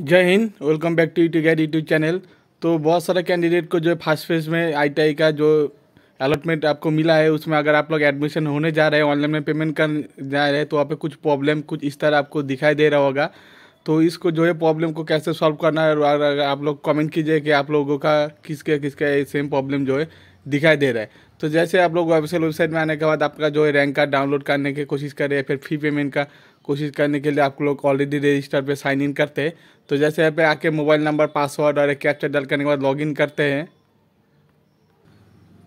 जय Hind welcome back to YouTube गैर YouTube channel तो बहुत सारे कैंडिडेट को जो है फर्स्ट फेज में आईटीआई का जो अलॉटमेंट आपको मिला है उसमें अगर आप लोग एडमिशन होने जा रहे हैं ऑनलाइन में पेमेंट कर जा रहे हैं तो वहाँ पे कुछ प्रॉब्लम कुछ इस तरह आपको दिखाई दे रहा होगा तो इसको जो है प्रॉब्लम को कैसे सॉल्व करना है और आप लोग कमेंट कीजिए कि आप लोगों का किसके किसका सेम प्रॉब्लम जो है दिखाई दे रहा है तो जैसे आप लोग वेबसाइट वेबसाइट में आने के बाद आपका जो है रैंक कार्ड डाउनलोड करने की कोशिश कर रहे हैं फिर फी पेमेंट का कोशिश करने के लिए आप लोग ऑलरेडी रजिस्टर पे साइन इन करते हैं तो जैसे यहाँ पे आके मोबाइल नंबर पासवर्ड और एक कैप्चर डाल करने के बाद लॉगिन करते हैं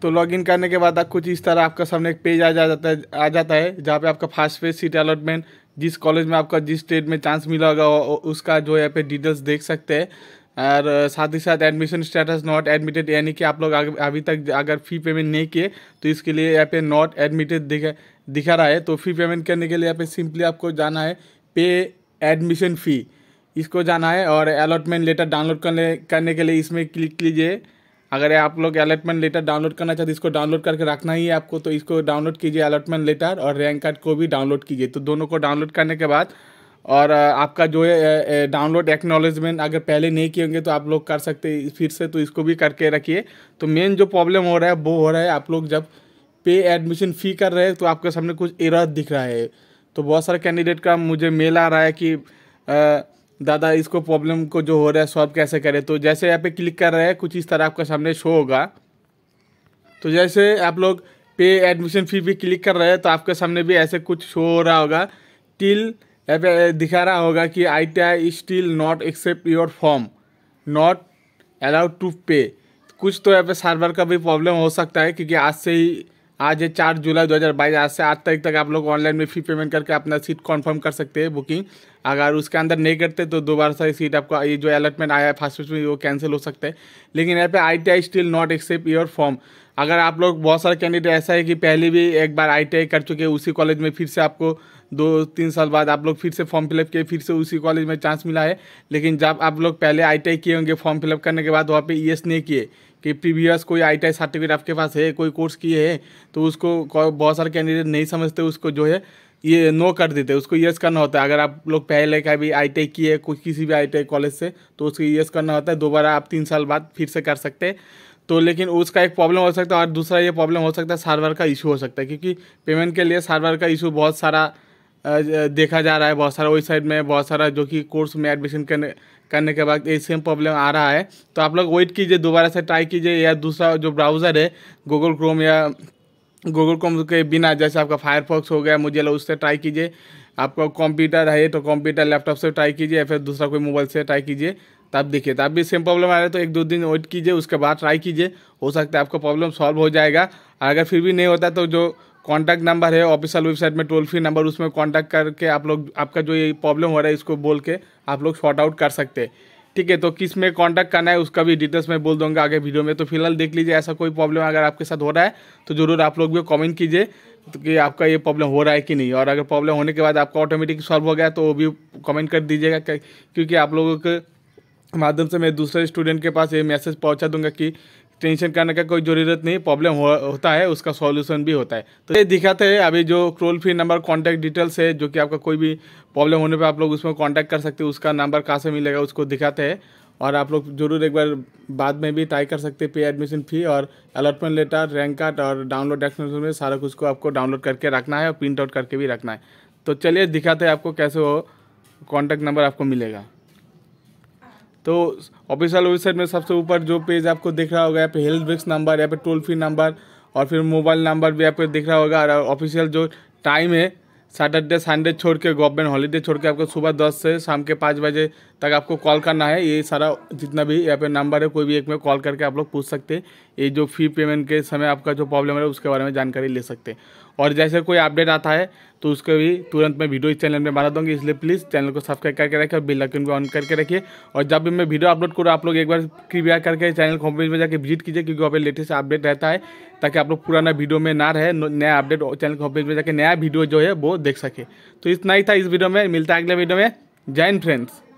तो लॉगिन करने के बाद आप कुछ इस तरह आपका सामने एक पेज आ जाता है आ जाता है जहाँ पे आपका फर्स्ट फेज सीट अलॉटमेंट जिस कॉलेज में आपका जिस स्टेट में चांस मिला होगा उसका जो यहाँ पे डिटेल्स देख सकते हैं और साथ ही साथ एडमिशन स्टेटस नॉट एडमिटेड यानी कि आप लोग अभी तक अगर फ़ी पेमेंट नहीं किए तो इसके लिए यहाँ पे नॉट एडमिटेड दिखा दिखा रहा है तो फ़ी पेमेंट करने के लिए यहाँ पे सिंपली आपको जाना है पे एडमिशन फ़ी इसको जाना है और अलॉटमेंट लेटर डाउनलोड करने करने के लिए इसमें क्लिक कीजिए अगर आप लोग अलॉटमेंट लेटर डाउनलोड करना चाहते इसको डाउनलोड करके रखना ही है आपको तो इसको डाउनलोड कीजिए अलॉटमेंट लेटर और रैंक कार्ड को भी डाउनलोड कीजिए तो दोनों को डाउनलोड करने के बाद और आपका जो है डाउनलोड एक्नोलॉजमेंट अगर पहले नहीं किए होंगे तो आप लोग कर सकते फिर से तो इसको भी करके रखिए तो मेन जो प्रॉब्लम हो रहा है वो हो रहा है आप लोग जब पे एडमिशन फ़ी कर रहे हैं तो आपके सामने कुछ एरर दिख रहा है तो बहुत सारे कैंडिडेट का मुझे मेल आ रहा है कि आ, दादा इसको प्रॉब्लम को जो हो रहा है सॉल्व कैसे करें तो जैसे यहाँ पे क्लिक कर रहे हैं कुछ इस तरह आपका सामने शो होगा तो जैसे आप लोग पे एडमिशन फ़ी भी क्लिक कर रहे हैं तो आपके सामने भी ऐसे कुछ शो हो रहा होगा टिल दिखा रहा होगा कि I T I still not accept your form not allowed to pay कुछ तो यहाँ पे सर्वर का भी प्रॉब्लम हो सकता है क्योंकि आज से ही आज है चार जुलाई 2022 आज से आठ तारीख तक आप लोग ऑनलाइन में फी पेमेंट करके अपना सीट कंफर्म कर सकते हैं बुकिंग अगर उसके अंदर नहीं करते तो दोबारा सारी सीट आपका ये जो अलॉटमेंट आया है फर्स्ट में वो कैंसिल हो सकता है लेकिन यहाँ पे I T still not accept your form अगर आप लोग बहुत सारे कैंडिडेट ऐसा है कि पहले भी एक बार आई कर चुके हैं उसी कॉलेज में फिर से आपको दो तीन साल बाद आप लोग फिर से फॉर्म फिलअप किए फिर से उसी कॉलेज में चांस मिला है लेकिन जब आप लोग पहले आई किए होंगे फॉर्म फिलअप करने के बाद वहाँ पर ई e नहीं किए कि प्रीवियस कोई आई सर्टिफिकेट आपके पास है कोई कोर्स किए है तो उसको बहुत सारे कैंडिडेट नहीं समझते उसको जो है ये नो कर देते उसको यस e करना होता है अगर आप लोग पहले का भी आई टी की कोई किसी भी आई टेक कॉलेज से तो उसको यस e करना होता है दोबारा आप तीन साल बाद फिर से कर सकते हैं तो लेकिन उसका एक प्रॉब्लम हो सकता है और दूसरा ये प्रॉब्लम हो सकता है सर्वर का इशू हो सकता है क्योंकि पेमेंट के लिए सर्वर का इशू बहुत सारा देखा जा रहा है बहुत सारा वही साइड में बहुत सारा जो कि कोर्स में एडमिशन करने करने के बाद ये सेम प्रॉब्लम आ रहा है तो आप लोग वेट कीजिए दोबारा से ट्राई कीजिए या दूसरा जो ब्राउज़र है गूगल क्रोम या गूगल क्रोम के बिना जैसे आपका फायरफॉक्स हो गया मुझे लग उससे ट्राई कीजिए आपका कंप्यूटर है तो कंप्यूटर लैपटॉप से ट्राई कीजिए या फिर दूसरा कोई मोबाइल से ट्राई कीजिए तब देखिए तब भी सेम प्रॉब्लम आ रहा है तो एक दो दिन वेट कीजिए उसके बाद ट्राई कीजिए हो सकता है आपका प्रॉब्लम सॉल्व हो जाएगा अगर फिर भी नहीं होता तो जो कॉन्टैक्ट नंबर है ऑफिशियल वेबसाइट में टोल फ्री नंबर उसमें कॉन्टैक्ट करके आप लोग आपका जो ये प्रॉब्लम हो रहा है इसको बोल के आप लोग शॉर्ट आउट कर सकते हैं ठीक है तो किस में कॉन्टैक्ट करना है उसका भी डिटेल्स मैं बोल दूंगा आगे वीडियो में तो फिलहाल देख लीजिए ऐसा कोई प्रॉब्लम अगर आपके साथ हो रहा है तो ज़रूर आप लोग भी कॉमेंट कीजिए तो कि आपका ये प्रॉब्लम हो रहा है कि नहीं और अगर प्रॉब्लम होने के बाद आपका ऑटोमेटिक सॉल्व हो गया तो वो भी कमेंट कर दीजिएगा क्योंकि आप लोगों के माध्यम से मैं दूसरे स्टूडेंट के पास ये मैसेज पहुंचा दूंगा कि टेंशन करने का कोई ज़रूरत नहीं प्रॉब्लम हो, होता है उसका सॉल्यूशन भी होता है तो ये दिखाते हैं अभी जो troll free number contact details है जो कि आपका कोई भी प्रॉब्लम होने पर आप लोग उसमें कॉन्टैक्ट कर सकते हैं उसका नंबर कहाँ से मिलेगा उसको दिखाते हैं और आप लोग जरूर एक बार बाद में भी ट्राई कर सकते हैं पे एडमिशन फ़ी और अलॉटमेंट लेटर रैंक कार्ड और डाउनलोड डेस्टिनेशन में सारा कुछ को आपको डाउनलोड करके रखना है और प्रिंट आउट करके भी रखना है तो चलिए दिखाते हैं आपको कैसे वो कॉन्टैक्ट नंबर आपको मिलेगा तो ऑफिशियल वेबसाइट में सबसे ऊपर जो पेज आपको दिख रहा होगा यहाँ पे हेल्थ विक्स नंबर यहाँ पे टोल फ्री नंबर और फिर मोबाइल नंबर भी आपको दिख रहा होगा और ऑफिशियल जो टाइम है सैटरडे संडे छोड़ के गवर्नमेंट हॉलीडे छोड़ के आपको सुबह दस से शाम के पाँच बजे तक आपको कॉल करना है ये सारा जितना भी यहाँ पे नंबर है कोई भी एक में कॉल करके आप लोग पूछ सकते हैं ये जो फी पेमेंट के समय आपका जो प्रॉब्लम है उसके बारे में जानकारी ले सकते हैं और जैसे कोई अपडेट आता है तो उसके भी तुरंत मैं वीडियो इस चैनल में बना दूँगी इसलिए प्लीज़ चैनल को सब्सक्राइब करके रखिए और बिल आइकन को ऑन करके रखिए और जब भी मैं वीडियो अपलोड करूँ आप लोग एक बार कृपया करके चैनल होम पेज में जाकर विजिट कीजिए क्योंकि वहाँ पर लेटेस्ट अपडेट रहता है ताकि आप लोग पुराना वीडियो में ना रहे नया अपडेट चैनल के होमपेज में जाके नया वीडियो जो है वो देख सके तो इतना ही था इस वीडियो में मिलता है अगले वीडियो में जैन फ्रेंड्स